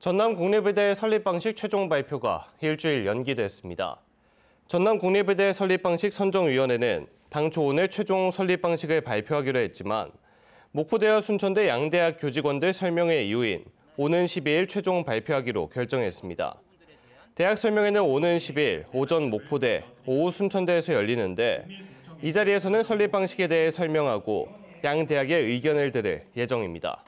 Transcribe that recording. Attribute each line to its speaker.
Speaker 1: 전남 국립의대 설립 방식 최종 발표가 일주일 연기됐습니다. 전남 국립의대 설립 방식 선정위원회는 당초 오늘 최종 설립 방식을 발표하기로 했지만 목포대와 순천대 양대학 교직원들 설명회 이후인 오는 12일 최종 발표하기로 결정했습니다. 대학 설명회는 오는 1 2일 오전 목포대, 오후 순천대에서 열리는데 이 자리에서는 설립 방식에 대해 설명하고 양 대학의 의견을 들을 예정입니다.